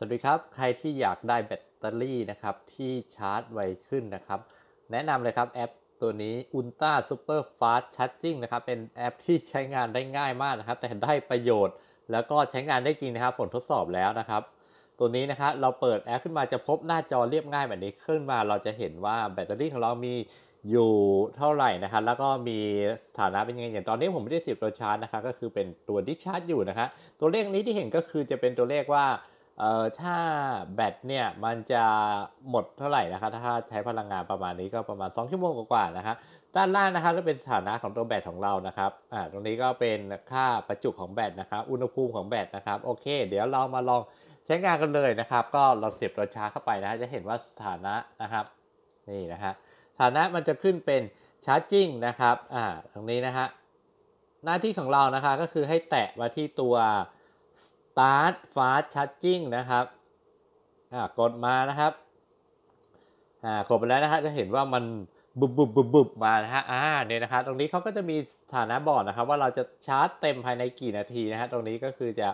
สวัสดีครับ ใครที่อยากได้แบตเตอรี่นะครับที่ชาร์จไวขึ้นนะครับ แนะนำเลยครับแอปตัวนี้ Ultra Super Fast Charging นะครับ เป็นแอปที่ใช้งานได้ง่ายมากนะครับแต่ได้ประโยชน์ แล้วก็ใช้งานได้จริงนะครับผลทดสอบแล้วนะครับตัวนี้นะครับเราเปิดแอป ขึ้นมาจะพบหน้าจอเรียบง่ายแบบนี้ ขึ้นมาเราจะเห็นว่าแบตเตอรี่ของเรามีอยู่เท่าไหร่นะครับแล้วก็มีสถานะเป็นยังไง อย่าง ตอนนี้ผมไม่ได้สิบตัวชาร์จนะครับก็คือเป็นตัวที่ชาร์จอยู่นะครับตัวเลขนี้ที่เห็นก็คือจะเป็นตัวเลขว่าเอ่อถ้าแบตเนี่ยมันจะหมดเท่าไหร่นะครับถ้าใช้พลังงานประมาณนี้ก็ประมาณ 2ชั่วโมงกว่าๆนะครับด้านล่างนะครับจะเป็นสถานะของตัวแบตของเรานะครับอ่าตรงนี้ก็เป็นค่าประจุของแบตนะครับอุณหภูมิของแบตนะครับโอเค เดี๋ยวเรามาลองใช้งานกันเลยนะครับก็เราเสียบตัวชาร์จเข้าไปนะจะเห็นว่าสถานะนะครับนี่นะฮะสถานะมันจะขึ้นเป็นชาร์จิ่งนะครับอ่าตรงนี้นะฮะหน้าที่ของเรานะคะก็คือให้แตะมาที่ตัว start fast charging นะครับกดมานะครับกดไปแล้วนะครับจะเห็นว่ามันบุบบุบบุบบุบมานะฮะอ่า เนี่ยนะครับ ตรงนี้เขาก็จะมีฐานะบอร์ดนะครับ ว่าเราจะชาร์จเต็มภายในกี่นาทีนะฮะตรงนี้ก็คือจะ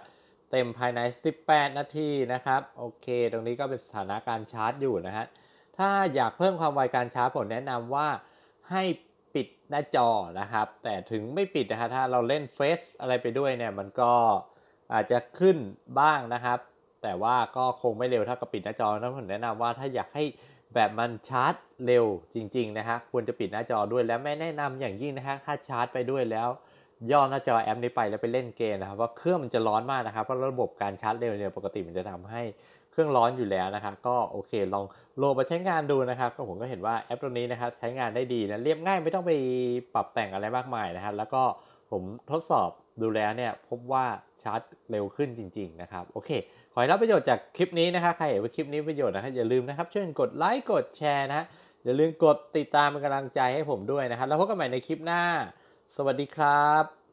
เต็มภายใน18นาทีนะครับ โอเค ตรงนี้ก็เป็นสถานะการชาร์จอยู่นะฮะถ้าอยากเพิ่มความไวการชาร์จผมแนะนำว่า ให้ปิดหน้าจอนะครับ แต่ถึงไม่ปิดนะฮะถ้าเราเล่นเฟซอะไรไปด้วยเนี่ยมันก็อาจจะขึ้นบ้างนะครับ แต่ว่าก็คงไม่เร็วเท่ากับปิดหน้าจอนะผมแนะนำว่า ถ้าอยากให้แบบมันชาร์จเร็วจริง ๆนะฮะ ควรจะปิดหน้าจอด้วย และไม่แนะนำอย่างยิ่งนะฮะ ถ้าชาร์จไปด้วยแล้วย่อหน้าจอแอปนี้ไปแล้วไปเล่นเกมนะครับว่าเครื่องมันจะร้อนมากนะครับ เพราะระบบการชาร์จเร็วเนี่ยปกติมันจะทำให้เครื่องร้อนอยู่แล้วนะครับ ก็โอเค ลองโหลดมาใช้งานดูนะครับก็ผมก็เห็นว่าแอปตัวนี้นะครับใช้งานได้ดีนะ เรียบง่ายไม่ต้องไปปรับแต่งอะไรมากมายนะครับแล้วก็ผมทดสอบดูแล้วเนี่ยพบว่าชาร์จเร็วขึ้นจริงๆนะครับโอเค ขอให้รับประโยชน์จากคลิปนี้นะครับใครเห็นว่าคลิปนี้ประโยชน์นะครับอย่าลืมนะครับช่วยกดไลค์กดแชร์ นะอย่าลืมกดติดตามเป็นกำลังใจให้ผมด้วยนะครับแล้วพบกันใหม่ในคลิปหน้า สวัสดีครับ